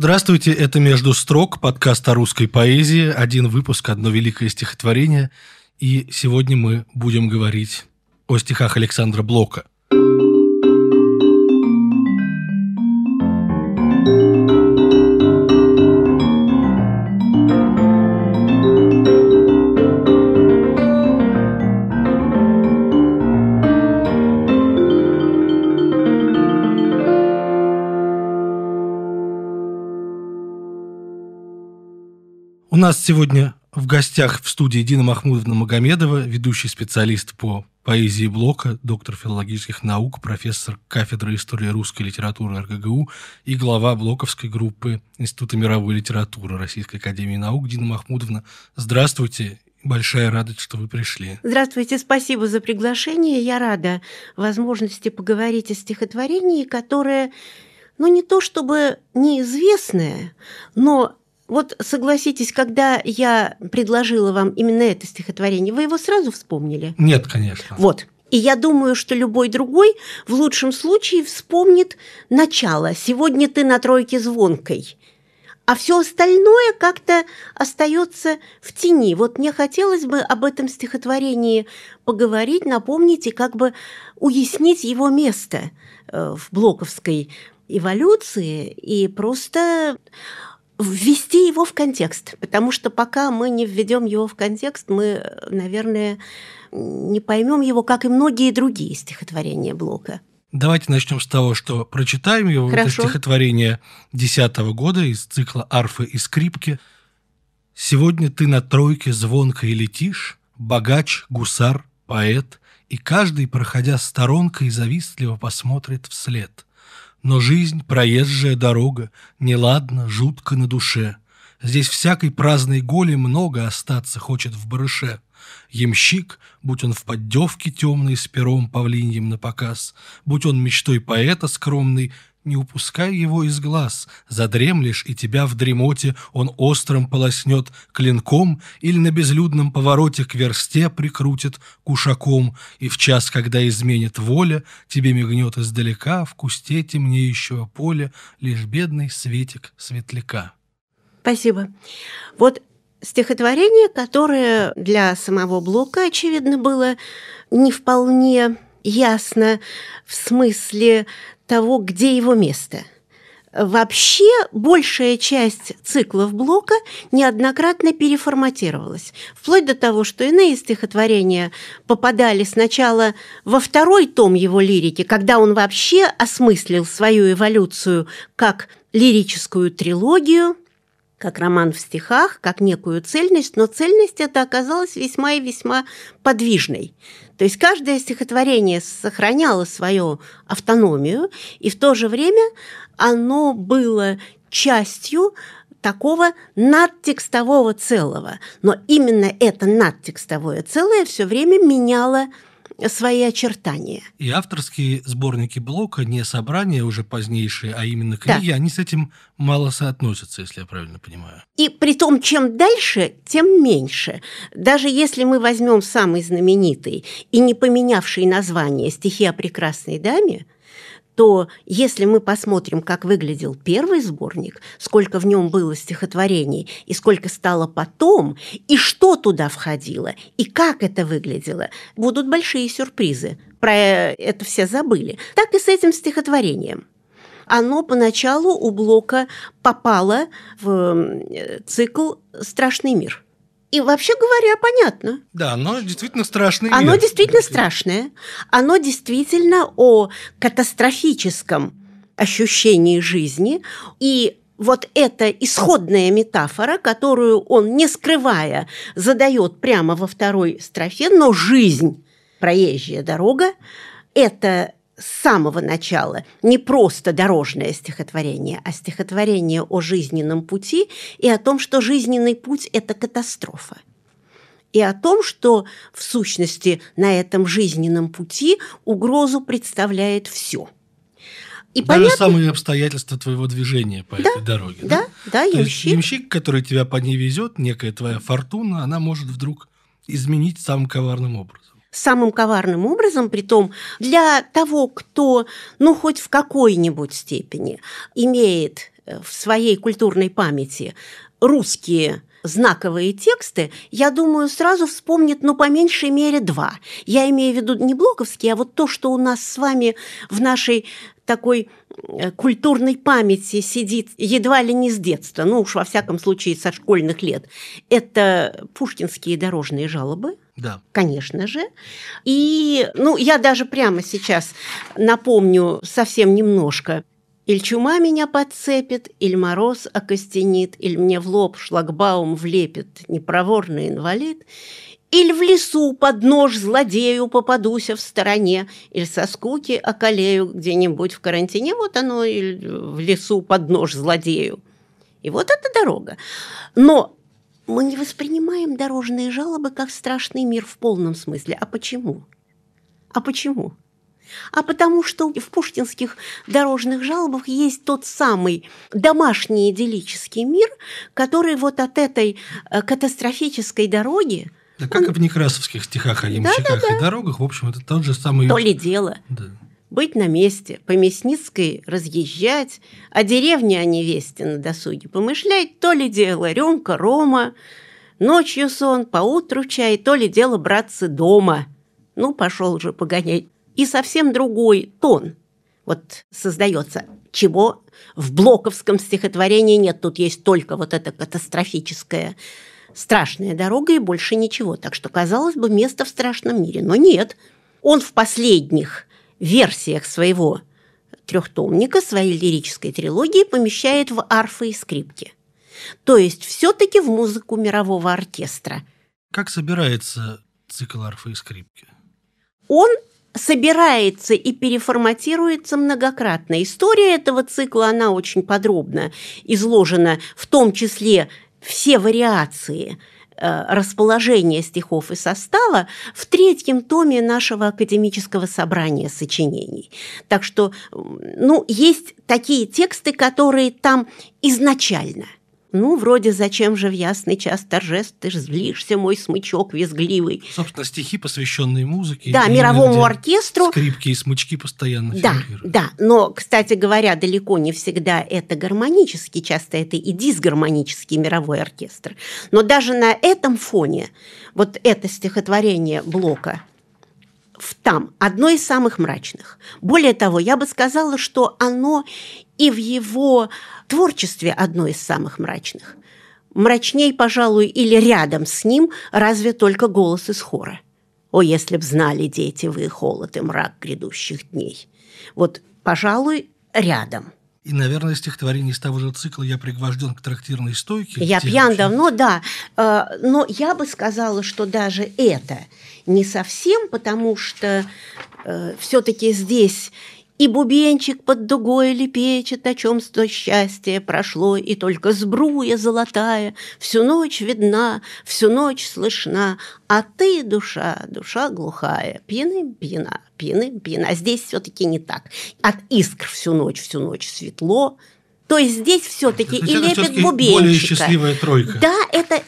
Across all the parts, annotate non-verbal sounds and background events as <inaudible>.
Здравствуйте, это «Между строк», подкаст о русской поэзии, один выпуск, одно великое стихотворение. И сегодня мы будем говорить о стихах Александра Блока – нас сегодня в гостях в студии Дина Махмудовна Магомедова, ведущий специалист по поэзии Блока, доктор филологических наук, профессор кафедры истории русской литературы РГГУ и глава Блоковской группы Института мировой литературы Российской академии наук Дина Махмудовна. Здравствуйте Большая радость, что вы пришли. Здравствуйте, спасибо за приглашение. Я рада возможности поговорить о стихотворении, которое, ну не то чтобы неизвестное, но вот согласитесь, когда я предложила вам именно это стихотворение, вы его сразу вспомнили? Нет, конечно. Вот. И я думаю, что любой другой в лучшем случае вспомнит начало. Сегодня ты на тройке звонкой. А все остальное как-то остается в тени. Вот мне хотелось бы об этом стихотворении поговорить, напомнить и как бы уяснить его место э, в блоковской эволюции и просто ввести его в контекст, потому что пока мы не введем его в контекст, мы, наверное, не поймем его, как и многие другие стихотворения Блока. Давайте начнем с того, что прочитаем его. Хорошо. Это стихотворение десятого года из цикла «Арфы и скрипки». «Сегодня ты на тройке звонко и летишь, богач, гусар, поэт, и каждый, проходя сторонкой, завистливо посмотрит вслед – но жизнь — проезжая дорога, Неладно, жутко на душе. Здесь всякой праздной голи Много остаться хочет в барыше. Ямщик, будь он в поддевке темной С пером павлиньем показ, Будь он мечтой поэта скромный не упускай его из глаз. Задремлешь, и тебя в дремоте он острым полоснет клинком или на безлюдном повороте к версте прикрутит кушаком, и в час, когда изменит воля, тебе мигнет издалека в кусте темнеющего поля лишь бедный светик светляка. Спасибо. Вот стихотворение, которое для самого Блока, очевидно, было не вполне ясно в смысле того, где его место. Вообще большая часть циклов Блока неоднократно переформатировалась, вплоть до того, что иные стихотворения попадали сначала во второй том его лирики, когда он вообще осмыслил свою эволюцию как лирическую трилогию – как роман в стихах, как некую цельность, но цельность эта оказалась весьма и весьма подвижной. То есть каждое стихотворение сохраняло свою автономию, и в то же время оно было частью такого надтекстового целого. Но именно это надтекстовое целое все время меняло свои очертания. И авторские сборники Блока, не собрания уже позднейшие, а именно книги, да. они с этим мало соотносятся, если я правильно понимаю. И при том, чем дальше, тем меньше. Даже если мы возьмем самый знаменитый и не поменявший название «Стихи о прекрасной даме», то если мы посмотрим, как выглядел первый сборник, сколько в нем было стихотворений и сколько стало потом, и что туда входило, и как это выглядело, будут большие сюрпризы. Про это все забыли. Так и с этим стихотворением оно поначалу у Блока попало в э, цикл «Страшный мир». И вообще говоря, понятно. Да, оно действительно страшное. Оно вид. действительно страшное. Оно действительно о катастрофическом ощущении жизни. И вот эта исходная метафора, которую он, не скрывая, задает прямо во второй строфе, но жизнь, проезжая дорога, это с самого начала не просто дорожное стихотворение, а стихотворение о жизненном пути и о том, что жизненный путь – это катастрофа. И о том, что в сущности на этом жизненном пути угрозу представляет все – и Даже понятно... самые обстоятельства твоего движения по да, этой дороге. Да, да, да ямщик. ямщик, который тебя по ней везет, некая твоя фортуна, она может вдруг изменить самым коварным образом самым коварным образом, при том для того, кто, ну, хоть в какой-нибудь степени имеет э, в своей культурной памяти русские знаковые тексты, я думаю, сразу вспомнит, ну, по меньшей мере, два. Я имею в виду не блоковские, а вот то, что у нас с вами в нашей такой э, культурной памяти сидит едва ли не с детства, ну уж во всяком случае со школьных лет. Это пушкинские дорожные жалобы – да. Конечно же. И, ну, я даже прямо сейчас напомню совсем немножко. или чума меня подцепит, или мороз окостенит, или мне в лоб шлагбаум влепит непроворный инвалид, или в лесу под нож злодею попадуся в стороне, или со скуки околею где-нибудь в карантине, вот оно, или в лесу под нож злодею. И вот эта дорога. Но мы не воспринимаем дорожные жалобы как страшный мир в полном смысле. А почему? А почему? А потому что в пушкинских дорожных жалобах есть тот самый домашний идиллический мир, который вот от этой э, катастрофической дороги... Да как он... и в некрасовских стихах о ямщиках да, да, да. и дорогах, в общем, это тот же самый... То ли дело. Да. Быть на месте, по Мясницкой разъезжать, о а деревне о невесте на досуге помышлять, то ли дело рюмка, рома, ночью сон, поутру чай, то ли дело братцы дома. Ну, пошел же погонять. И совсем другой тон вот создается, чего в блоковском стихотворении нет. Тут есть только вот эта катастрофическая страшная дорога и больше ничего. Так что, казалось бы, место в страшном мире. Но нет. Он в последних версиях своего трехтомника, своей лирической трилогии помещает в арфы и скрипки. То есть все-таки в музыку мирового оркестра. Как собирается цикл арфы и скрипки? Он собирается и переформатируется многократно. История этого цикла, она очень подробно изложена, в том числе все вариации – Э, расположения стихов и состава в третьем томе нашего академического собрания сочинений. Так что, ну, есть такие тексты, которые там изначально ну, вроде «Зачем же в ясный час торжеств ты ж злишься, мой смычок визгливый». Собственно, стихи, посвященные музыке. Да, мировому оркестру. Скрипки и смычки постоянно Да, фигурируют. да. Но, кстати говоря, далеко не всегда это гармонически, часто это и дисгармонический мировой оркестр. Но даже на этом фоне вот это стихотворение Блока в там одно из самых мрачных. Более того, я бы сказала, что оно и в его творчестве одно из самых мрачных. Мрачней, пожалуй, или рядом с ним разве только голос из хора. «О, если б знали, дети, вы холод и мрак грядущих дней!» Вот, пожалуй, рядом – и, наверное, стихотворение из того же цикла «Я пригвожден к трактирной стойке». Я пьян вообще... давно, да. А, но я бы сказала, что даже это не совсем, потому что э, все-таки здесь и бубенчик под дугой лепечет, о чем сто счастье прошло, И только сбруя золотая всю ночь видна, всю ночь слышна, А ты, душа, душа глухая, пьяным пьяна, пьяным пьяна. А здесь все-таки не так. От искр всю ночь, всю ночь светло, то есть здесь все-таки и лепит все бубенчика. Более счастливая тройка. Да, это,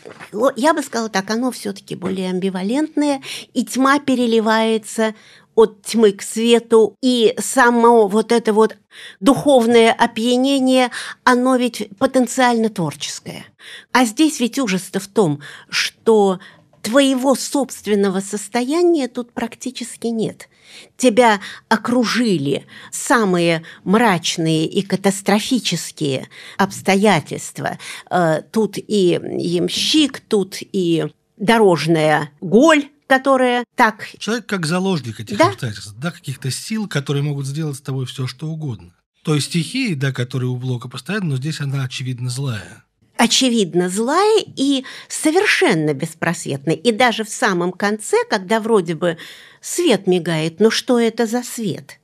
я бы сказала так, оно все-таки более амбивалентное, и тьма переливается от тьмы к свету, и само вот это вот духовное опьянение, оно ведь потенциально творческое. А здесь ведь ужас-то в том, что твоего собственного состояния тут практически нет. Тебя окружили самые мрачные и катастрофические обстоятельства. Э, тут и ямщик, тут и дорожная голь, которая так... Человек как заложник этих да? обстоятельств, да, каких-то сил, которые могут сделать с тобой все, что угодно. То есть стихия, да, которая у Блока постоянно, но здесь она, очевидно, злая очевидно злая и совершенно беспросветная. И даже в самом конце, когда вроде бы свет мигает, но что это за свет?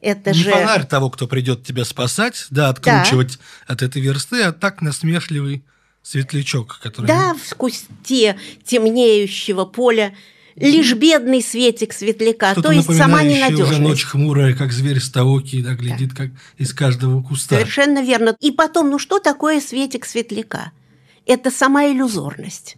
Это Не же... фонарь того, кто придет тебя спасать, да, откручивать да. от этой версты, а так насмешливый светлячок, который... Да, в кусте темнеющего поля лишь бедный светик светляка, то есть сама ненадежность. уже ночь хмурая, как зверь стаоки, да, глядит да. как из каждого куста. Совершенно верно. И потом, ну что такое светик светляка? Это сама иллюзорность.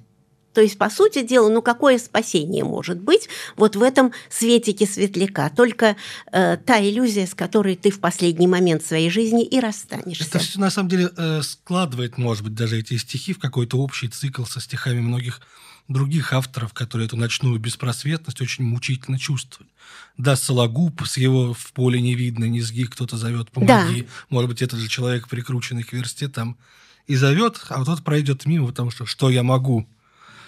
То есть, по сути дела, ну какое спасение может быть вот в этом светике светляка? Только э, та иллюзия, с которой ты в последний момент своей жизни и расстанешься. Это все на самом деле э, складывает, может быть, даже эти стихи в какой-то общий цикл со стихами многих других авторов, которые эту ночную беспросветность очень мучительно чувствовали. Да, Сологуб с его «В поле не видно, низги кто-то зовет, помоги». Да. Может быть, этот же человек, прикрученный к версте, там и зовет, а вот тот пройдет мимо, потому что «что я могу?»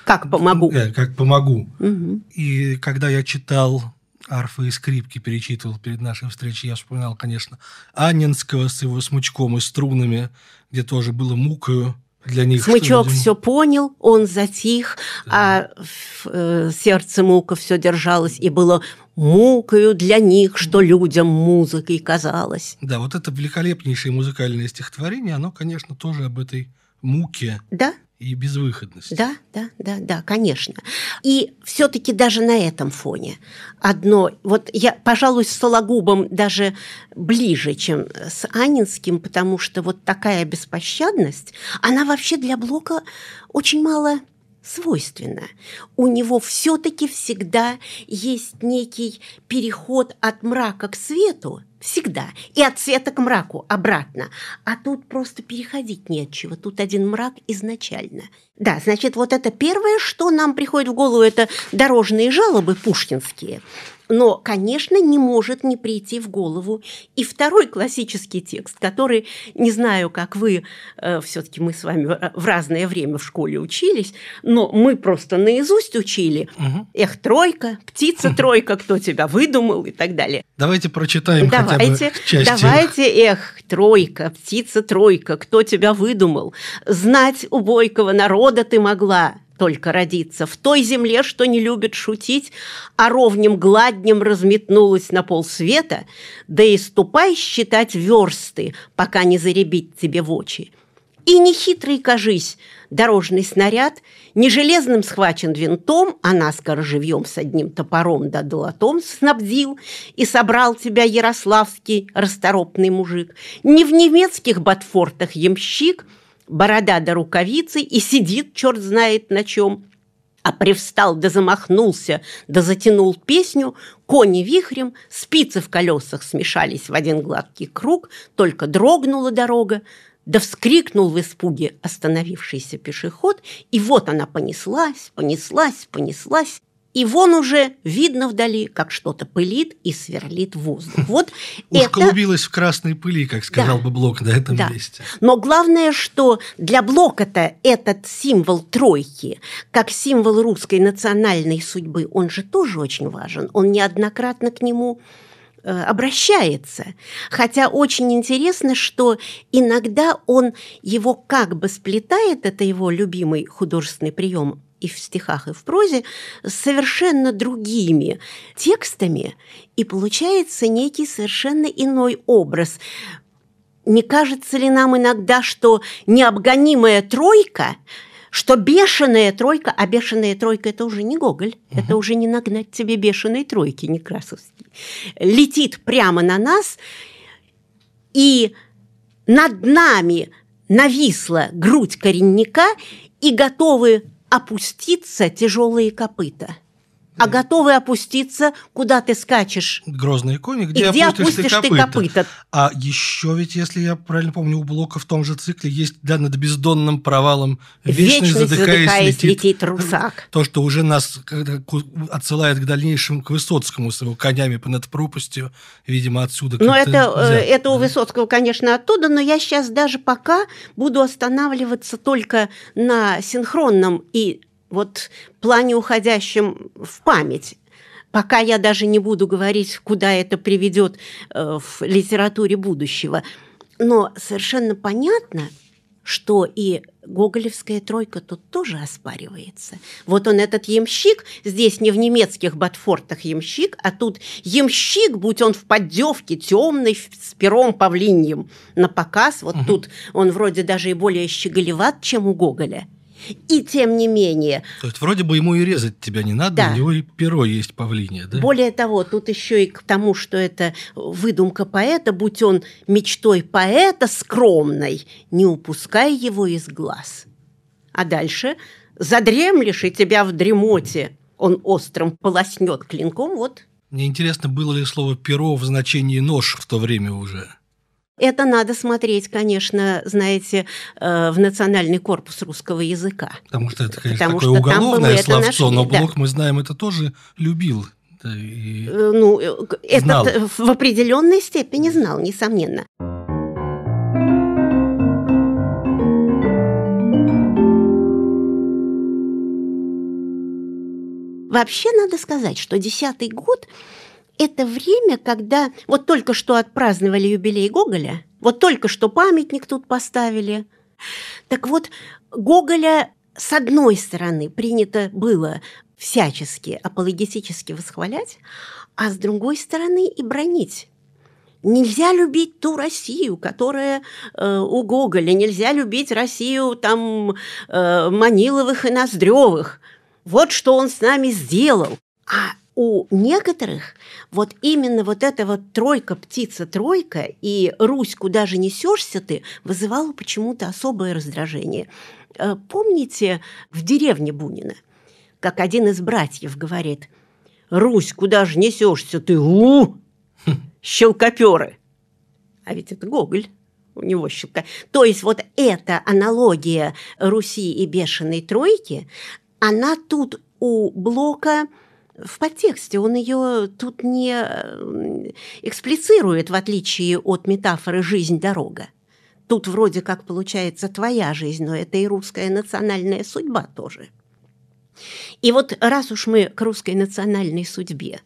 Как помогу. Да, э, как помогу. Угу. И когда я читал арфы и скрипки перечитывал перед нашей встречей. Я вспоминал, конечно, Анинского с его смычком и струнами, где тоже было мукою для них. Смычок что, все понял, он затих, да. а в э, сердце мука все держалось и было мукою для них, что людям музыкой казалось. Да, вот это великолепнейшее музыкальное стихотворение, оно, конечно, тоже об этой муке. Да и безвыходность. Да, да, да, да, конечно. И все-таки даже на этом фоне одно, вот я, пожалуй, с Сологубом даже ближе, чем с Анинским, потому что вот такая беспощадность, она вообще для Блока очень мало свойственно. У него все-таки всегда есть некий переход от мрака к свету – Всегда. И от света к мраку обратно. А тут просто переходить не от чего. Тут один мрак изначально. Да, значит, вот это первое, что нам приходит в голову, это дорожные жалобы пушкинские. Но, конечно, не может не прийти в голову и второй классический текст, который, не знаю, как вы, э, все-таки мы с вами э, в разное время в школе учились, но мы просто наизусть учили. Угу. Эх, тройка, птица <laughs> тройка, кто тебя выдумал и так далее. Давайте прочитаем Давайте давайте, давайте, эх, тройка, птица тройка, кто тебя выдумал? Знать у бойкого народа ты могла, только родиться, в той земле, что не любит шутить, а ровним гладнем разметнулась на полсвета, да и ступай считать версты, пока не заребить тебе в очи. И нехитрый, кажись, дорожный снаряд — не железным схвачен винтом, а наскоро живьем с одним топором да долотом снабдил и собрал тебя ярославский расторопный мужик. Не в немецких ботфортах ямщик, борода до рукавицы и сидит черт знает на чем. А привстал да замахнулся, да затянул песню, кони вихрем, спицы в колесах смешались в один гладкий круг, только дрогнула дорога, да вскрикнул в испуге остановившийся пешеход, и вот она понеслась, понеслась, понеслась, и вон уже видно вдали, как что-то пылит и сверлит воздух. Вот <laughs> Уж это... клубилось в красной пыли, как сказал бы Блок на этом да. месте. Но главное, что для Блока-то этот символ тройки, как символ русской национальной судьбы, он же тоже очень важен. Он неоднократно к нему Э, обращается. Хотя очень интересно, что иногда он его как бы сплетает, это его любимый художественный прием и в стихах, и в прозе, с совершенно другими текстами, и получается некий совершенно иной образ. Не кажется ли нам иногда, что необгонимая тройка что бешеная тройка, а бешеная тройка – это уже не Гоголь, угу. это уже не нагнать тебе бешеной тройки не красовский. летит прямо на нас, и над нами нависла грудь коренника, и готовы опуститься тяжелые копыта – а готовы опуститься, куда ты скачешь. Грозные кони, где, где опустишь, ты копыта. А еще ведь, если я правильно помню, у Блока в том же цикле есть «Да над бездонным провалом вечность, задыхаясь, задыхаясь летит, летит русак». <laughs> То, что уже нас отсылает к дальнейшему, к Высоцкому с его конями по над пропастью, видимо, отсюда. Ну, это, э, взято. это у Высоцкого, конечно, оттуда, но я сейчас даже пока буду останавливаться только на синхронном и вот плане уходящем в память. Пока я даже не буду говорить, куда это приведет э, в литературе будущего. Но совершенно понятно, что и гоголевская тройка тут тоже оспаривается. Вот он этот ямщик, здесь не в немецких Батфортах ямщик, а тут ямщик, будь он в поддевке темный, с пером павлиньем на показ, вот угу. тут он вроде даже и более щеголеват, чем у Гоголя – и тем не менее... То есть вроде бы ему и резать тебя не надо, да. у него и перо есть павлине, да? Более того, тут еще и к тому, что это выдумка поэта, будь он мечтой поэта скромной, не упускай его из глаз. А дальше задремлешь, и тебя в дремоте он острым полоснет клинком, вот. Мне интересно, было ли слово «перо» в значении «нож» в то время уже? Это надо смотреть, конечно, знаете, э, в национальный корпус русского языка. Потому что это, конечно, Потому такое что уголовное там словцо, нашли, но Блок, да. мы знаем, это тоже любил и э, ну, э, знал. это в определенной степени знал, несомненно. Вообще надо сказать, что десятый год это время, когда вот только что отпраздновали юбилей Гоголя, вот только что памятник тут поставили. Так вот, Гоголя, с одной стороны, принято было всячески, апологетически восхвалять, а с другой стороны и бронить. Нельзя любить ту Россию, которая э, у Гоголя, нельзя любить Россию там э, Маниловых и Ноздревых. Вот что он с нами сделал. А у некоторых вот именно вот эта вот тройка, птица, тройка и Русь, куда же несешься ты, вызывала почему-то особое раздражение. Э, помните в деревне Бунина, как один из братьев говорит, «Русь, куда же несешься ты, у, <laughs> щелкоперы!» А ведь это Гоголь у него щелка. То есть вот эта аналогия Руси и бешеной тройки, она тут у Блока в подтексте, он ее тут не э, эксплицирует, в отличие от метафоры «жизнь-дорога». Тут вроде как получается твоя жизнь, но это и русская национальная судьба тоже. И вот раз уж мы к русской национальной судьбе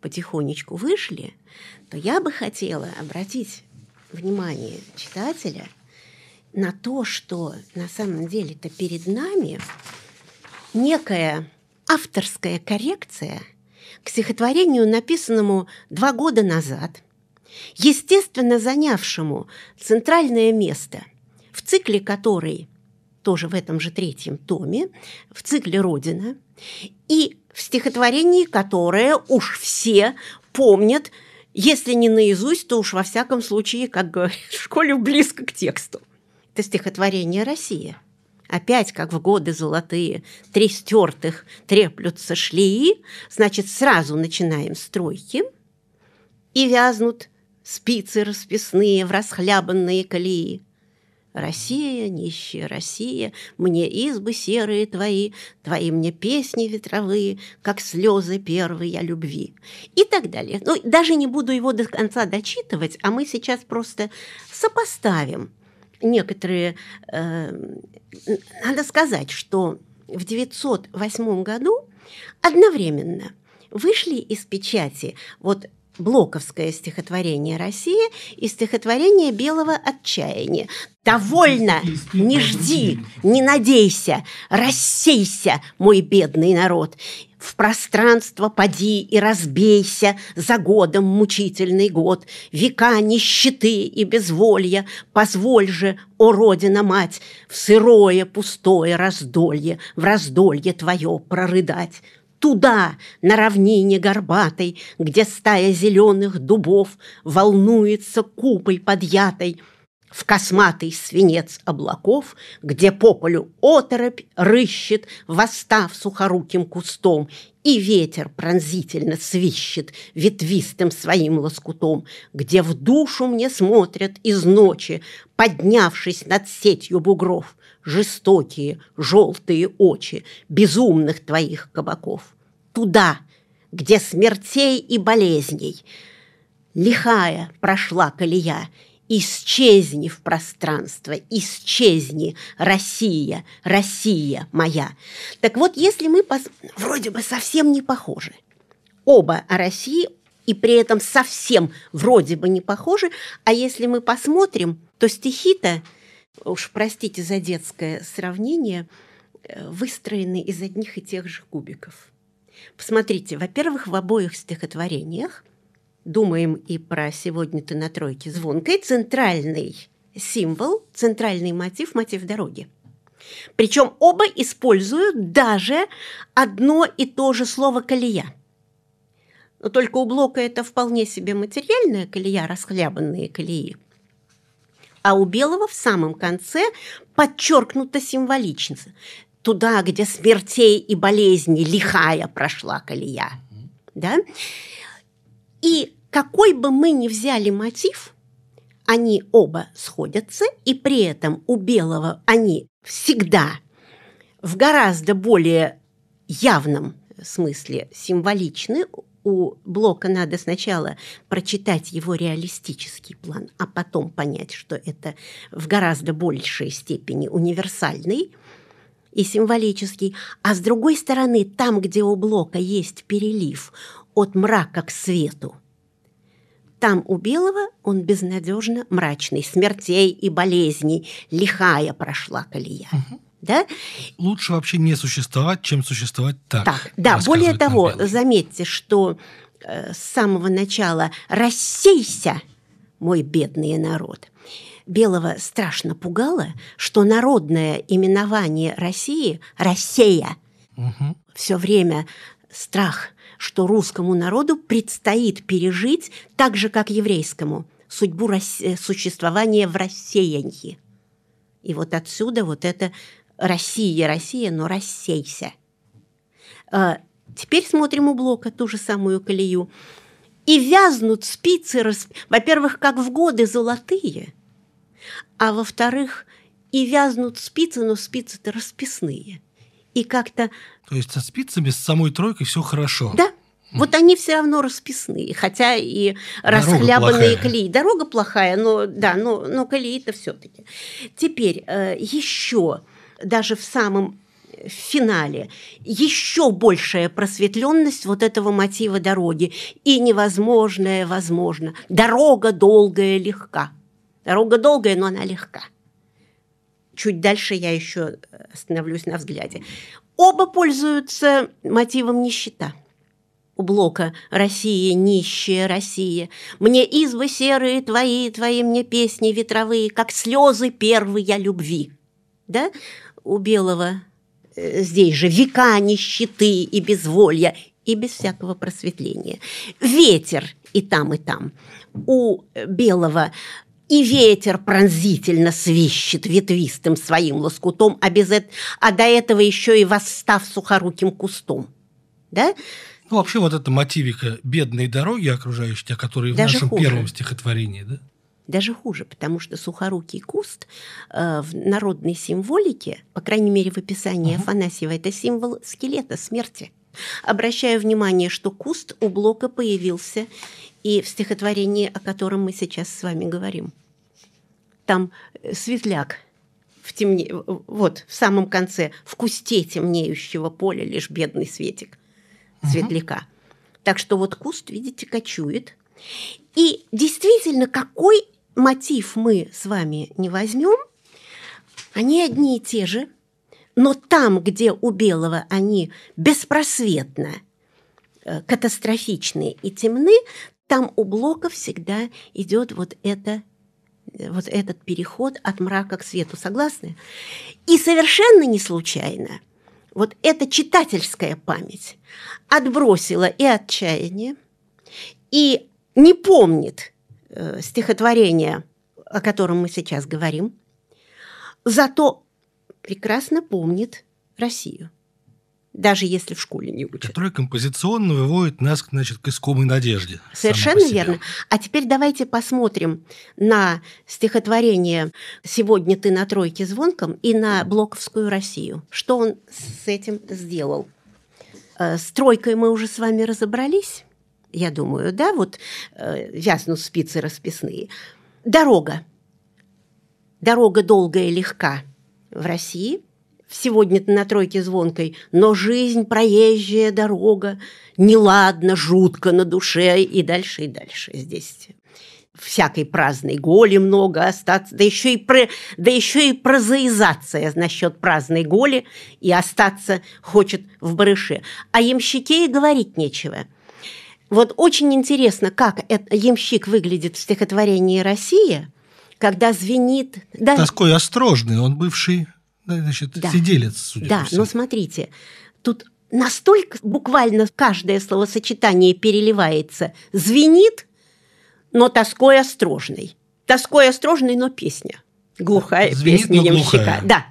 потихонечку вышли, то я бы хотела обратить внимание читателя на то, что на самом деле-то перед нами некая авторская коррекция к стихотворению, написанному два года назад, естественно занявшему центральное место, в цикле которой, тоже в этом же третьем томе, в цикле «Родина», и в стихотворении, которое уж все помнят, если не наизусть, то уж во всяком случае, как говорят в школе, близко к тексту. Это стихотворение «Россия» опять, как в годы золотые, три стертых треплются шлии, значит, сразу начинаем стройки и вязнут спицы расписные в расхлябанные колеи. Россия, нищая Россия, мне избы серые твои, твои мне песни ветровые, как слезы первые я любви. И так далее. Ну, даже не буду его до конца дочитывать, а мы сейчас просто сопоставим некоторые э, надо сказать, что в 908 году одновременно вышли из печати вот блоковское стихотворение «Россия» и стихотворение «Белого отчаяния». «Довольно! Не жди, не надейся, рассейся, мой бедный народ! В пространство поди и разбейся за годом мучительный год, века нищеты и безволья, позволь же, о Родина-мать, в сырое пустое раздолье, в раздолье твое прорыдать!» туда, на равнине горбатой, Где стая зеленых дубов волнуется купой подъятой, В косматый свинец облаков, где по полю оторопь рыщет, Восстав сухоруким кустом, и ветер пронзительно свищет ветвистым своим лоскутом, Где в душу мне смотрят из ночи, поднявшись над сетью бугров жестокие желтые очи безумных твоих кабаков. Туда, где смертей и болезней лихая прошла колея, Исчезни в пространство, исчезни, Россия, Россия моя. Так вот, если мы пос... вроде бы совсем не похожи, оба о России и при этом совсем вроде бы не похожи, а если мы посмотрим, то стихи-то уж простите за детское сравнение, э, выстроены из одних и тех же кубиков. Посмотрите, во-первых, в обоих стихотворениях думаем и про «Сегодня ты на тройке звонкой» центральный символ, центральный мотив, мотив дороги. Причем оба используют даже одно и то же слово «колея». Но только у Блока это вполне себе материальная колея, расхлябанные колеи – а у белого в самом конце подчеркнуто символично. Туда, где смертей и болезней лихая прошла колея. Да? И какой бы мы ни взяли мотив, они оба сходятся, и при этом у белого они всегда в гораздо более явном смысле символичны, у Блока надо сначала прочитать его реалистический план, а потом понять, что это в гораздо большей степени универсальный и символический. А с другой стороны, там, где у Блока есть перелив от мрака к свету, там у Белого он безнадежно мрачный, смертей и болезней, лихая прошла колея. Угу да? Лучше вообще не существовать, чем существовать так. Так, да. Более того, белый. заметьте, что э, с самого начала «рассейся, мой бедный народ». Белого страшно пугало, что народное именование России «Россия» угу. все время страх, что русскому народу предстоит пережить, так же, как еврейскому, судьбу рас... Э, существования в рассеянии. И вот отсюда вот это Россия, Россия, но рассейся. А, теперь смотрим у блока ту же самую колею. И вязнут спицы, расп... во-первых, как в годы золотые, а во-вторых, и вязнут спицы, но спицы-то расписные. И как-то... То есть со спицами, с самой тройкой все хорошо. Да, вот они все равно расписные, хотя и Дорога расхлябанные плохая. Дорога плохая, но да, но, но колеи это все-таки. Теперь э, еще даже в самом в финале еще большая просветленность вот этого мотива дороги. И невозможное возможно. Дорога долгая, легка. Дорога долгая, но она легка. Чуть дальше я еще э, остановлюсь на взгляде. Оба пользуются мотивом нищета. У Блока «Россия, нищая Россия». Мне избы серые твои, твои мне песни ветровые, как слезы первые любви. Да? у белого э, здесь же века нищеты и безволья, и без всякого просветления. Ветер и там, и там. У белого и ветер пронзительно свищет ветвистым своим лоскутом, а, без это, а до этого еще и восстав сухоруким кустом. Да? Ну, вообще вот эта мотивика бедной дороги окружающей тебя, которые Даже в нашем хуже. первом стихотворении, да? Даже хуже, потому что сухорукий куст э, в народной символике, по крайней мере в описании угу. Афанасьева, это символ скелета, смерти. Обращаю внимание, что куст у Блока появился и в стихотворении, о котором мы сейчас с вами говорим. Там э, светляк в темне... вот в самом конце, в кусте темнеющего поля лишь бедный светик угу. светляка. Так что вот куст, видите, кочует. И действительно, какой мотив мы с вами не возьмем, они одни и те же, но там, где у белого они беспросветно э, катастрофичны и темны, там у блока всегда идет вот это э, вот этот переход от мрака к свету. Согласны? И совершенно не случайно вот эта читательская память отбросила и отчаяние, и не помнит Э, стихотворение, о котором мы сейчас говорим, зато прекрасно помнит Россию даже если в школе не учат. Которая композиционно выводит нас значит, к искомой надежде. Совершенно верно. А теперь давайте посмотрим на стихотворение «Сегодня ты на тройке звонком» и на «Блоковскую Россию». Что он с этим сделал? Э, с тройкой мы уже с вами разобрались я думаю, да, вот э, вязнут спицы расписные. Дорога. Дорога долгая и легка в России. Сегодня-то на тройке звонкой, но жизнь проезжая дорога, неладно, жутко на душе и дальше, и дальше здесь всякой праздной голи много остаться, да еще и, про, да еще и прозаизация насчет праздной голи и остаться хочет в барыше. А ямщике и говорить нечего – вот очень интересно, как это, ямщик выглядит в стихотворении «Россия», когда звенит... Да, Такой осторожный, он бывший значит, да. сиделец, судя Да, по всему. но смотрите, тут настолько буквально каждое словосочетание переливается. Звенит, но тоской осторожный. Тоской осторожный, но песня. Глухая Звенит, песня ямщика. Глухая. Да,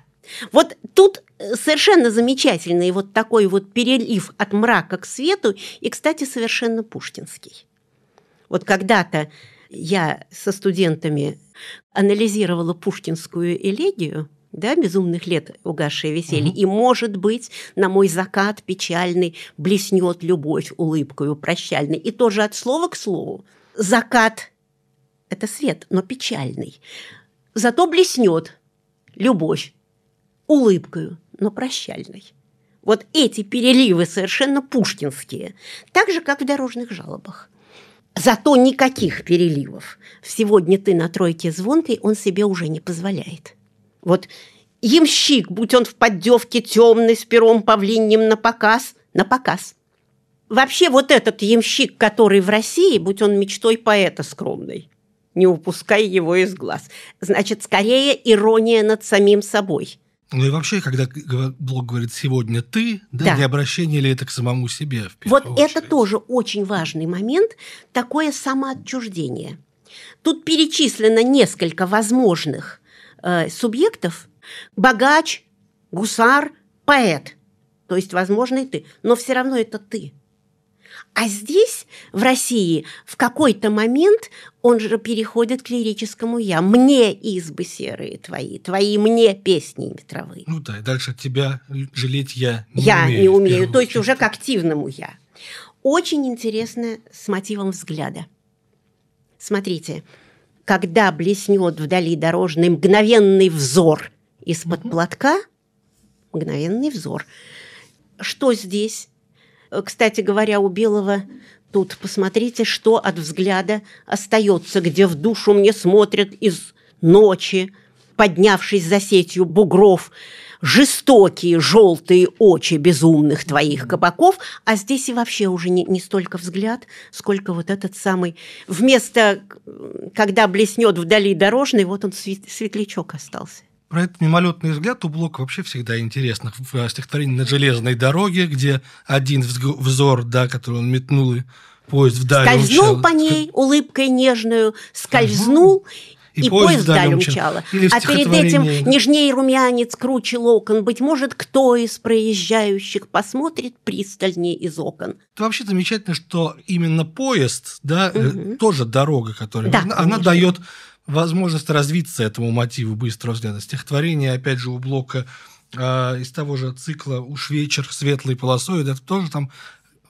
вот тут э, совершенно замечательный вот такой вот перелив от мрака к свету, и, кстати, совершенно пушкинский. Вот когда-то я со студентами анализировала пушкинскую элегию, да, безумных лет угасшее веселье. Угу. И, может быть, на мой закат печальный блеснет любовь улыбкою прощальной. И тоже от слова к слову. Закат – это свет, но печальный. Зато блеснет любовь улыбкою, но прощальной. Вот эти переливы совершенно пушкинские, так же, как в дорожных жалобах. Зато никаких переливов. Сегодня ты на тройке звонкой, он себе уже не позволяет. Вот ямщик, будь он в поддевке темный, с пером павлиньем на показ, на показ. Вообще вот этот ямщик, который в России, будь он мечтой поэта скромной, не упускай его из глаз. Значит, скорее ирония над самим собой – ну и вообще, когда блог говорит «сегодня ты», да, да. не обращение ли это к самому себе? в вот очередь? это тоже очень важный момент, такое самоотчуждение. Тут перечислено несколько возможных э, субъектов. Богач, гусар, поэт. То есть, возможный ты. Но все равно это ты. А здесь, в России, в какой-то момент он же переходит к лирическому «я». «Мне избы серые твои, твои мне песни ветровые». Ну да, и дальше тебя жалеть я не я умею. Я не умею, то есть уже к активному «я». Очень интересно с мотивом взгляда. Смотрите, когда блеснет вдали дорожный мгновенный взор из-под платка, мгновенный взор, что здесь кстати говоря, у Белого тут посмотрите, что от взгляда остается, где в душу мне смотрят из ночи, поднявшись за сетью бугров, жестокие желтые очи безумных твоих кабаков, а здесь и вообще уже не, не столько взгляд, сколько вот этот самый, вместо, когда блеснет вдали дорожный, вот он светлячок остался про этот мимолетный взгляд у Блока вообще всегда интересно. В э, стихотворении «На железной дороге», где один взор, да, который он метнул, и поезд вдаль Скользнул умчал. по ней улыбкой нежную, скользнул, и, и поезд вдаль умчала. умчала. А перед этим нежней румянец, круче локон. Быть может, кто из проезжающих посмотрит пристальнее из окон. Это вообще замечательно, что именно поезд, да, угу. тоже дорога, которая да, она, она дает возможность развиться этому мотиву быстрого взгляда. Стихотворение, опять же, у Блока э, из того же цикла «Уж вечер светлой полосой», это тоже там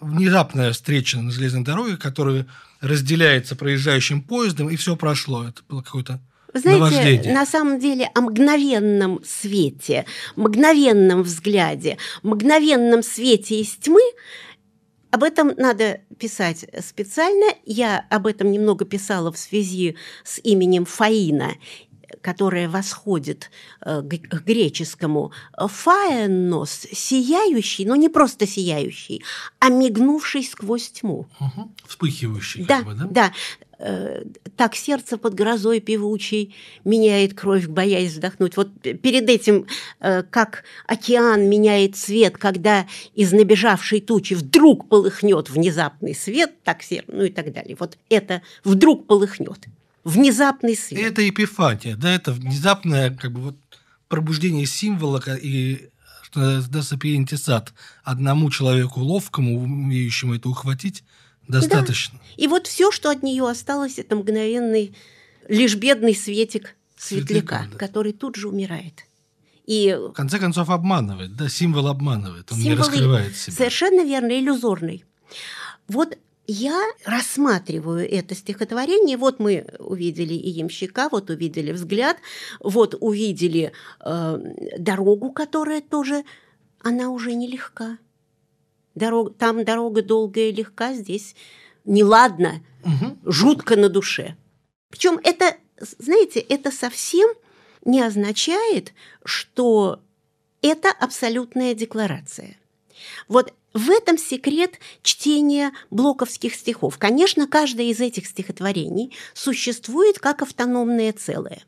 внезапная встреча на железной дороге, которая разделяется проезжающим поездом, и все прошло. Это было какое-то знаете, наваждение. на самом деле о мгновенном свете, мгновенном взгляде, мгновенном свете из тьмы об этом надо писать специально. Я об этом немного писала в связи с именем Фаина которое восходит э, к греческому фаенос, сияющий, но не просто сияющий, а мигнувший сквозь тьму. Угу. Вспыхивающий. Да, как бы, да, да. Э, так сердце под грозой певучей меняет кровь, боясь вздохнуть. Вот перед этим, э, как океан меняет цвет, когда из набежавшей тучи вдруг полыхнет внезапный свет, так сердце, ну и так далее. Вот это вдруг полыхнет. Внезапный свет. Это эпифания, да, это внезапное как бы вот пробуждение символа и что называется Одному человеку ловкому, умеющему это ухватить, Достаточно. Да. И вот все, что от нее осталось, это мгновенный, лишь бедный светик светляка, светляка да. который тут же умирает. И в конце концов обманывает, да, символ обманывает, он символ не раскрывает себя. Совершенно верно, иллюзорный. Вот я рассматриваю это стихотворение. Вот мы увидели и ямщика, вот увидели взгляд, вот увидели э, дорогу, которая тоже, она уже нелегка. Дорог... Там дорога долгая и легка, здесь неладно, угу. жутко на душе. Причем это, знаете, это совсем не означает, что это абсолютная декларация. Вот в этом секрет чтения блоковских стихов. Конечно, каждое из этих стихотворений существует как автономное целое.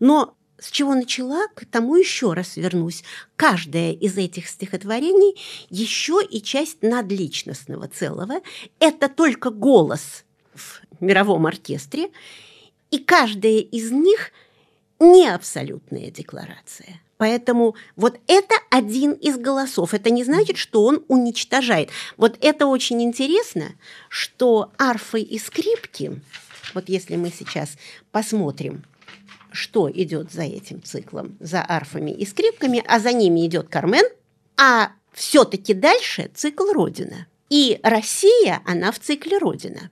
Но с чего начала, к тому еще раз вернусь. Каждое из этих стихотворений еще и часть надличностного целого. Это только голос в мировом оркестре, и каждая из них не абсолютная декларация. Поэтому вот это один из голосов. Это не значит, что он уничтожает. Вот это очень интересно, что арфы и скрипки, вот если мы сейчас посмотрим – что идет за этим циклом, за арфами и скрипками, а за ними идет Кармен, а все-таки дальше цикл Родина. И Россия, она в цикле Родина.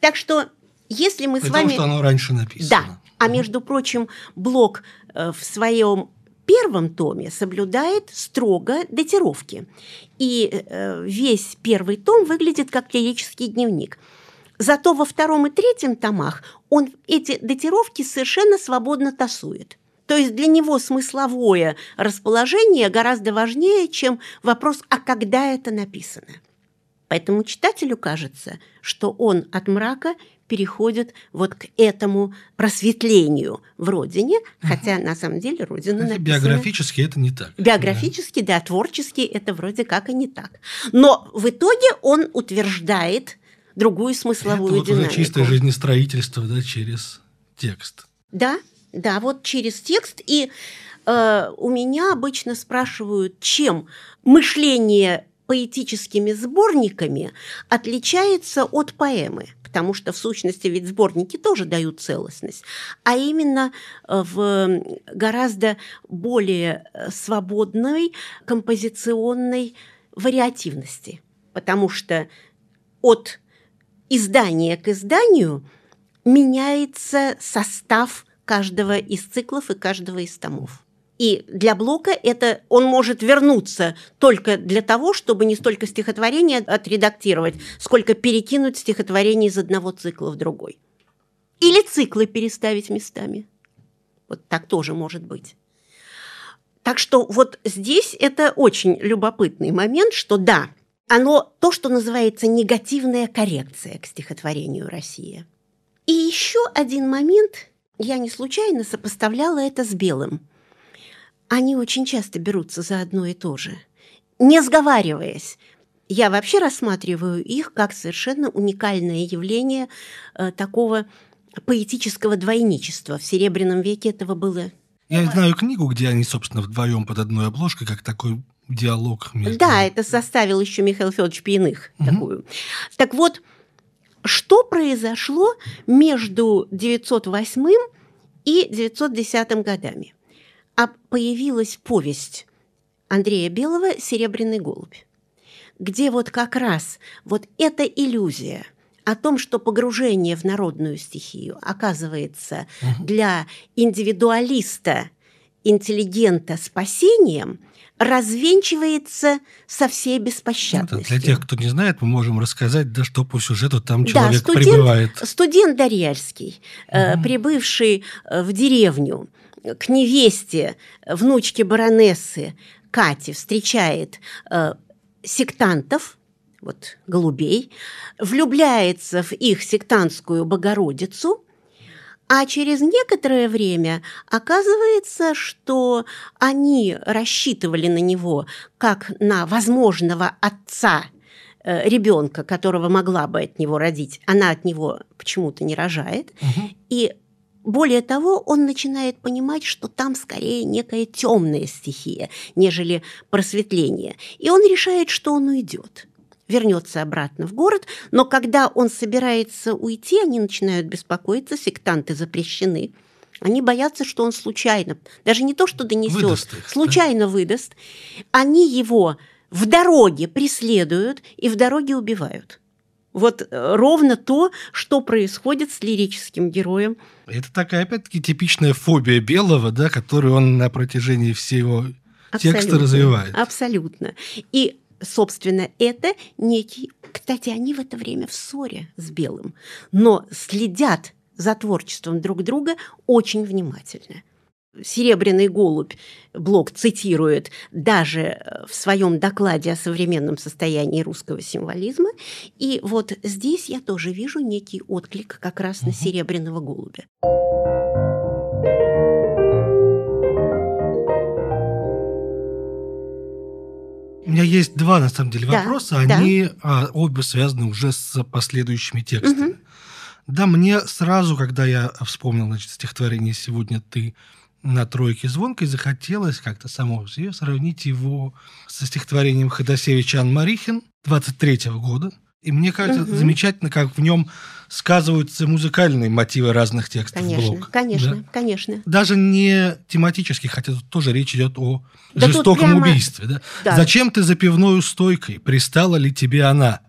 Так что, если мы Потому с вами... Потому что оно раньше написано. Да. А между прочим, Блок э, в своем первом томе соблюдает строго датировки. И э, весь первый том выглядит как теоретический дневник. Зато во втором и третьем томах он эти датировки совершенно свободно тасует. То есть для него смысловое расположение гораздо важнее, чем вопрос, а когда это написано. Поэтому читателю кажется, что он от мрака переходит вот к этому просветлению в родине, угу. хотя на самом деле родина написана... Биографически это не так. Биографически, да. да, творчески это вроде как и не так. Но в итоге он утверждает, другую смысловую Это вот динамику. Это чистое жизнестроительство да, через текст. Да, да, вот через текст. И э, у меня обычно спрашивают, чем мышление поэтическими сборниками отличается от поэмы потому что в сущности ведь сборники тоже дают целостность, а именно э, в гораздо более э, свободной композиционной вариативности, потому что от издания к изданию меняется состав каждого из циклов и каждого из томов. И для Блока это он может вернуться только для того, чтобы не столько стихотворение отредактировать, сколько перекинуть стихотворение из одного цикла в другой. Или циклы переставить местами. Вот так тоже может быть. Так что вот здесь это очень любопытный момент, что да, оно то, что называется негативная коррекция к стихотворению «Россия». И еще один момент, я не случайно сопоставляла это с белым. Они очень часто берутся за одно и то же, не сговариваясь. Я вообще рассматриваю их как совершенно уникальное явление э, такого поэтического двойничества. В Серебряном веке этого было... Я знаю книгу, где они, собственно, вдвоем под одной обложкой, как такой диалог. Между... Да, это составил еще Михаил Федорович Пьяных угу. такую. Так вот, что произошло между 908 и 910 годами? А появилась повесть Андрея Белого «Серебряный голубь», где вот как раз вот эта иллюзия – о том, что погружение в народную стихию оказывается для индивидуалиста, интеллигента спасением, развенчивается со всей беспощадностью. Ну, для тех, кто не знает, мы можем рассказать, да, что по сюжету там человек да, студент, прибывает. Студент Дарьяльский, mm прибывший э, в деревню к невесте, внучки баронессы Кати, встречает э, сектантов, вот голубей, влюбляется в их сектантскую Богородицу – а через некоторое время оказывается, что они рассчитывали на него как на возможного отца э, ребенка, которого могла бы от него родить. Она от него почему-то не рожает. Угу. И более того, он начинает понимать, что там скорее некая темная стихия, нежели просветление. И он решает, что он уйдет вернется обратно в город, но когда он собирается уйти, они начинают беспокоиться, сектанты запрещены. Они боятся, что он случайно, даже не то, что донесет, выдаст их, случайно да? выдаст. Они его в дороге преследуют и в дороге убивают. Вот э, ровно то, что происходит с лирическим героем. Это такая, опять-таки, типичная фобия Белого, да, которую он на протяжении всего Абсолютно. текста развивает. Абсолютно. И собственно, это некий... Кстати, они в это время в ссоре с Белым, но следят за творчеством друг друга очень внимательно. Серебряный голубь, Блок цитирует даже э, в своем докладе о современном состоянии русского символизма. И вот здесь я тоже вижу некий отклик как раз угу. на серебряного голубя. У меня есть два, на самом деле, да, вопроса. Они да. а, обе связаны уже с последующими текстами. Угу. Да, мне сразу, когда я вспомнил значит, стихотворение «Сегодня ты» на тройке звонкой, захотелось как-то само себе сравнить его со стихотворением Ходосевича Анмарихин 23 -го года. И мне кажется, угу. замечательно, как в нем сказываются музыкальные мотивы разных текстов конечно, блок. Конечно, да? конечно. Даже не тематически, хотя тут тоже речь идет о да жестоком прямо... убийстве. Да? Да. Зачем ты за пивную стойкой? Пристала ли тебе она?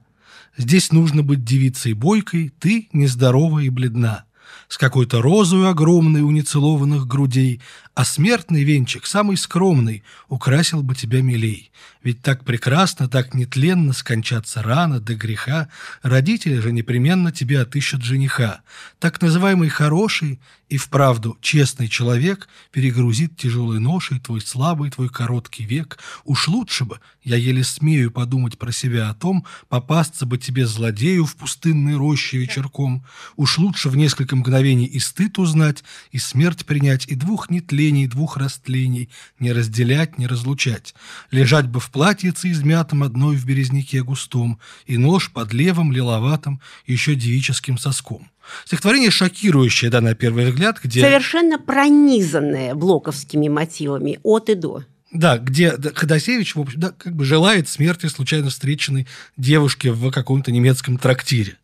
Здесь нужно быть девицей бойкой, ты нездорова и бледна с какой-то розою огромной у нецелованных грудей, а смертный венчик, самый скромный, украсил бы тебя милей. Ведь так прекрасно, так нетленно скончаться рано, до греха, родители же непременно тебе отыщут жениха. Так называемый хороший и вправду честный человек перегрузит тяжелой ношей твой слабый, твой короткий век. Уж лучше бы, я еле смею подумать про себя о том, попасться бы тебе злодею в пустынной роще вечерком. Уж лучше в несколько мгновений мгновений и стыд узнать, и смерть принять, и двух нетлений, и двух растлений, не разделять, не разлучать. Лежать бы в платьице измятом одной в березнике густом, и нож под левым, лиловатым, еще девическим соском. Стихотворение шокирующее, да, на первый взгляд, где... Совершенно пронизанное блоковскими мотивами от и до. Да, где Ходосевич, в общем, да, как бы желает смерти случайно встреченной девушке в каком-то немецком трактире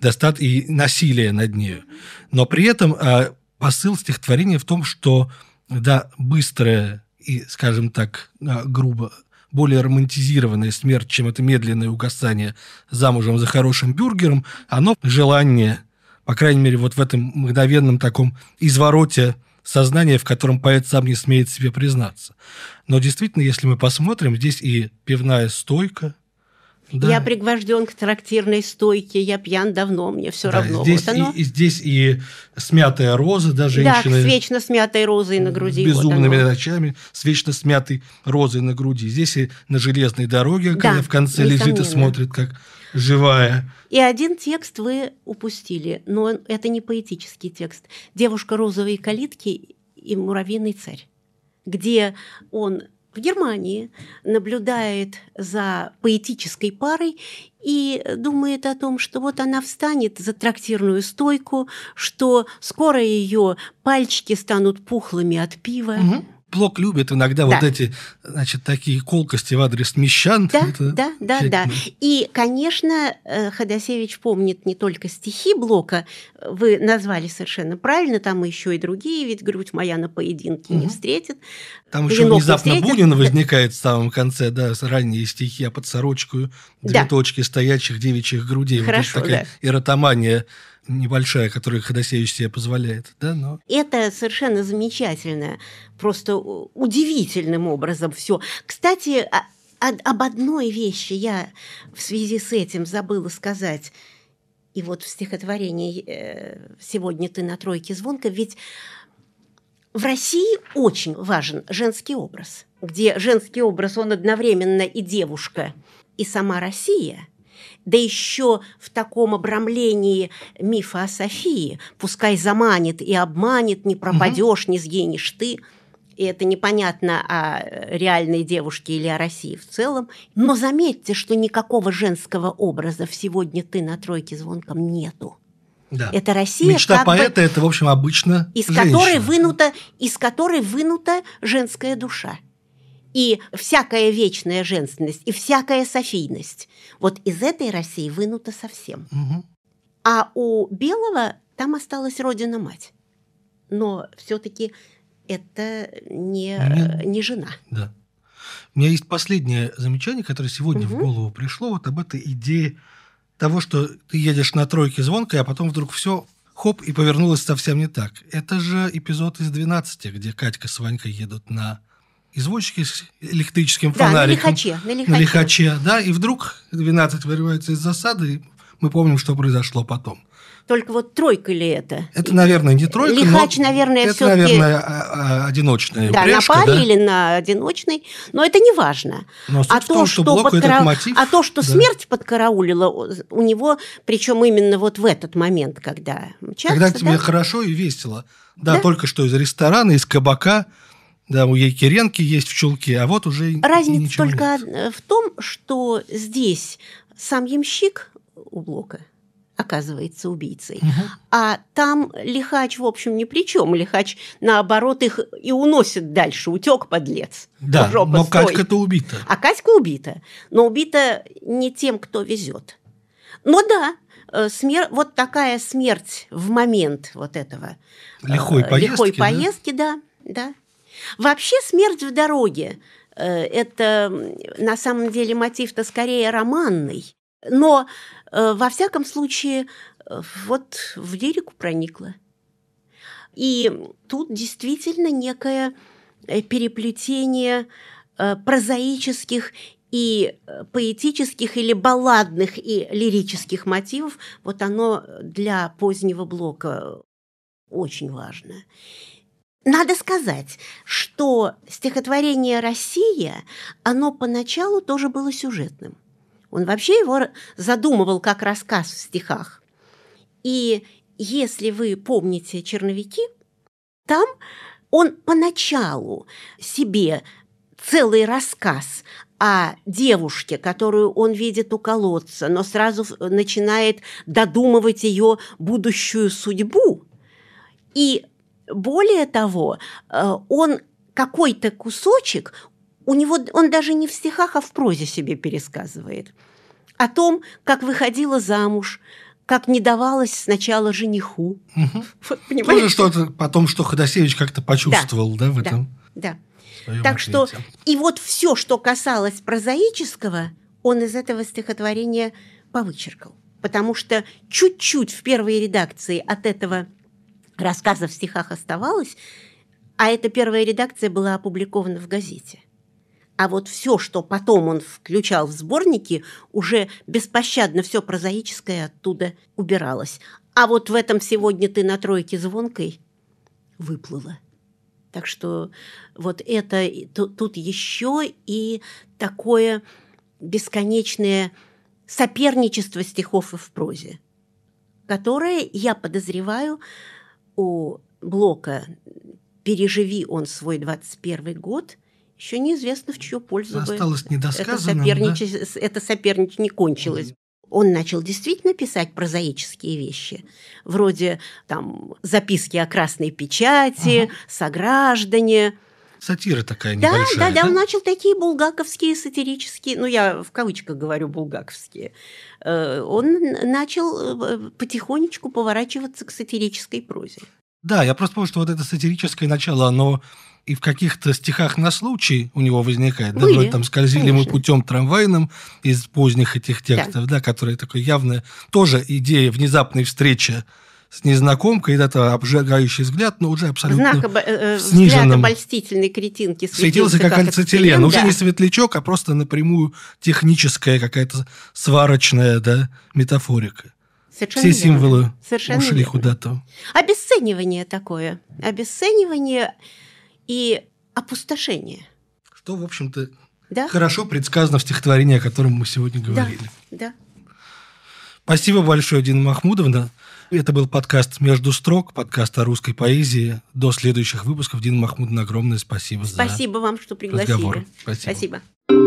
достат и насилие над нею. Но при этом а, посыл стихотворения в том, что да, быстрая и, скажем так, а, грубо более романтизированная смерть, чем это медленное угасание замужем за хорошим бюргером, оно желание, по крайней мере, вот в этом мгновенном таком извороте сознания, в котором поэт сам не смеет себе признаться. Но действительно, если мы посмотрим, здесь и пивная стойка, да. я пригвожден к трактирной стойке, я пьян давно, мне все да, равно. Здесь, вот оно. И, здесь и смятая роза, да, женщина. Да, с вечно смятой розой на груди. безумными вот ночами, с вечно смятой розой на груди. Здесь и на железной дороге, да, когда в конце лежит и смотрит, как живая. И один текст вы упустили, но это не поэтический текст. «Девушка розовые калитки и муравьиный царь», где он в Германии, наблюдает за поэтической парой и думает о том, что вот она встанет за трактирную стойку, что скоро ее пальчики станут пухлыми от пива. Угу. Блок любит иногда да. вот эти, значит, такие колкости в адрес мещан. Да, Это да, да, да. И, конечно, э, Ходосевич помнит не только стихи Блока, э, вы назвали совершенно правильно, там еще и другие, ведь грудь моя на поединке угу. не встретит. Там еще внезапно Бунин возникает в самом конце, да, ранние стихи, а под сорочку две да. точки стоящих девичьих грудей. Хорошо, вот такая да. эротомания небольшая, которую Ходосевич себе позволяет, да, но... Это совершенно замечательно, просто удивительным образом все. Кстати, а, об одной вещи я в связи с этим забыла сказать. И вот в стихотворении э, «Сегодня ты на тройке звонка» ведь в России очень важен женский образ, где женский образ, он одновременно и девушка, и сама Россия – да еще в таком обрамлении мифа о Софии, пускай заманит и обманет, не пропадешь, угу. не сгинешь ты. И это непонятно о а, э, реальной девушке или о России в целом. Но заметьте, что никакого женского образа в «Сегодня ты на тройке звонком» нету. Да. Это Россия. Мечта как поэта бы, это, в общем, обычно. Из женщина. которой вынута, из которой вынута женская душа и всякая вечная женственность, и всякая софийность. Вот из этой России вынуто совсем. А у Белого там осталась родина-мать. Но все-таки это не, Мне... не жена. Да. У меня есть последнее замечание, которое сегодня угу. в голову пришло, вот об этой идее того, что ты едешь на тройке звонкой, а потом вдруг все хоп, и повернулось совсем не так. Это же эпизод из «12», где Катька с Ванькой едут на извозчики с электрическим да, фонариком. на лихаче. На лихаче. На лихаче да, и вдруг 12 вырывается из засады, и мы помним, что произошло потом. Только вот тройка ли это? Это, наверное, не тройка. Лихач, но наверное, это, все-таки... наверное, а, а, одиночная Да, на паре да? или на одиночной? но это не важно. Но а то, том, что, что Блок подкара... этот мотив... А то, что да. смерть подкараулила у него, причем именно вот в этот момент, когда мчатся, Когда тебе да? хорошо и весело. Да, да, только что из ресторана, из кабака – да, у Якиренки есть в чулке, а вот уже Разница только нет. Э, в том, что здесь сам ямщик у Блока оказывается убийцей. Угу. А там лихач, в общем, ни при чем. Лихач, наоборот, их и уносит дальше. Утек, подлец. Да, Жопа, но стой. Катька-то убита. А Катька убита. Но убита не тем, кто везет. Но да, э, смер... вот такая смерть в момент вот этого э, лихой поездки, лихой поездки да, да. да Вообще смерть в дороге э, – это на самом деле мотив-то скорее романный, но э, во всяком случае э, вот в лирику проникла. И тут действительно некое переплетение прозаических и поэтических или балладных и лирических мотивов, вот оно для позднего блока очень важно. Надо сказать, что стихотворение «Россия», оно поначалу тоже было сюжетным. Он вообще его задумывал как рассказ в стихах. И если вы помните «Черновики», там он поначалу себе целый рассказ о девушке, которую он видит у колодца, но сразу начинает додумывать ее будущую судьбу. И более того, э, он какой-то кусочек, у него он даже не в стихах, а в прозе себе пересказывает. О том, как выходила замуж, как не давалось сначала жениху. Угу. <laughs> Вот, Тоже что-то потом, что Ходосевич как-то почувствовал, да, да в этом. Да. да. Так ответе. что и вот все, что касалось прозаического, он из этого стихотворения повычеркал, потому что чуть-чуть в первой редакции от этого рассказов в стихах оставалось, а эта первая редакция была опубликована в газете. А вот все, что потом он включал в сборники, уже беспощадно все прозаическое оттуда убиралось. А вот в этом «Сегодня ты на тройке звонкой» выплыла. Так что вот это тут еще и такое бесконечное соперничество стихов и в прозе, которое, я подозреваю, у Блока «Переживи он свой 21 год», еще неизвестно, в чью пользу Осталось бы это, сопернич... да? это соперничество не кончилось. он начал действительно писать прозаические вещи, вроде там записки о красной печати, ага. сограждане, Сатира такая да, небольшая. Да, да, да, он начал такие булгаковские сатирические, ну я в кавычках говорю булгаковские. Э, он начал э, потихонечку поворачиваться к сатирической прозе. Да, я просто помню, что вот это сатирическое начало, оно и в каких-то стихах на случай у него возникает. Были, да, вроде там скользили конечно. мы путем трамвайным из поздних этих текстов, да. да, которые такое явное. Тоже идея внезапной встречи с незнакомкой, этот обжигающий взгляд, но ну, уже абсолютно Знак обо- э, э сниженным. Взгляд обольстительной кретинки светился, светился как, как ацетилен. Да. Уже не светлячок, а просто напрямую техническая какая-то сварочная да, метафорика. Совершенно Все верно. символы Совершенно ушли верно. куда-то. Обесценивание такое. Обесценивание и опустошение. Что, в общем-то, да? хорошо предсказано в стихотворении, о котором мы сегодня говорили. Да, да. Спасибо большое, Дина Махмудовна. Это был подкаст «Между строк», подкаст о русской поэзии. До следующих выпусков. Дина Махмудовна, огромное спасибо, спасибо за Спасибо вам, что пригласили. Разговор. Спасибо. спасибо.